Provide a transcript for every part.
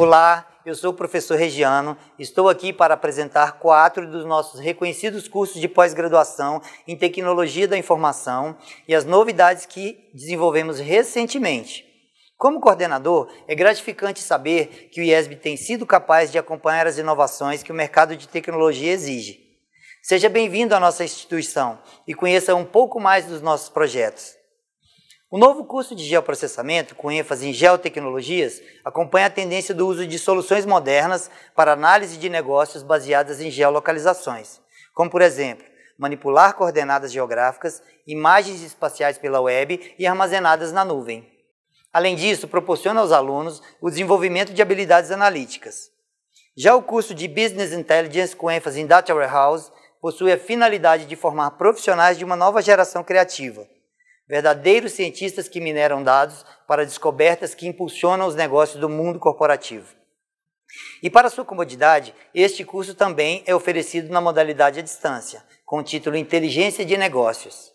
Olá, eu sou o professor Regiano. Estou aqui para apresentar quatro dos nossos reconhecidos cursos de pós-graduação em Tecnologia da Informação e as novidades que desenvolvemos recentemente. Como coordenador, é gratificante saber que o IESB tem sido capaz de acompanhar as inovações que o mercado de tecnologia exige. Seja bem-vindo à nossa instituição e conheça um pouco mais dos nossos projetos. O novo curso de geoprocessamento, com ênfase em geotecnologias, acompanha a tendência do uso de soluções modernas para análise de negócios baseadas em geolocalizações, como, por exemplo, manipular coordenadas geográficas, imagens espaciais pela web e armazenadas na nuvem. Além disso, proporciona aos alunos o desenvolvimento de habilidades analíticas. Já o curso de Business Intelligence, com ênfase em Data Warehouse, possui a finalidade de formar profissionais de uma nova geração criativa verdadeiros cientistas que mineram dados para descobertas que impulsionam os negócios do mundo corporativo. E para sua comodidade, este curso também é oferecido na modalidade à distância, com o título Inteligência de Negócios.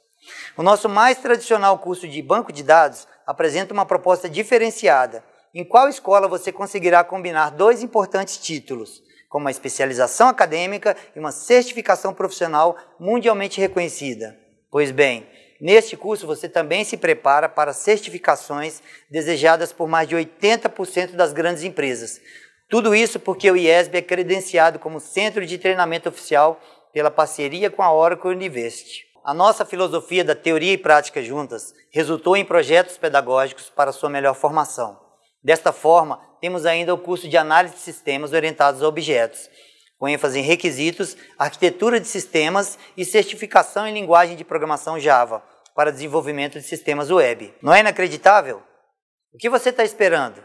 O nosso mais tradicional curso de banco de dados apresenta uma proposta diferenciada, em qual escola você conseguirá combinar dois importantes títulos, como uma especialização acadêmica e uma certificação profissional mundialmente reconhecida. Pois bem, Neste curso, você também se prepara para certificações desejadas por mais de 80% das grandes empresas. Tudo isso porque o IESB é credenciado como centro de treinamento oficial pela parceria com a Oracle University. A nossa filosofia da teoria e prática juntas resultou em projetos pedagógicos para sua melhor formação. Desta forma, temos ainda o curso de análise de sistemas orientados a objetos, com ênfase em requisitos, arquitetura de sistemas e certificação em linguagem de programação Java para desenvolvimento de sistemas web. Não é inacreditável? O que você está esperando?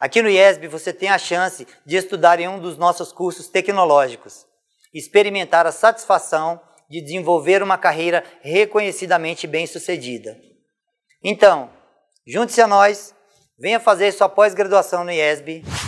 Aqui no IESB você tem a chance de estudar em um dos nossos cursos tecnológicos, experimentar a satisfação de desenvolver uma carreira reconhecidamente bem-sucedida. Então, junte-se a nós, venha fazer sua pós-graduação no IESB.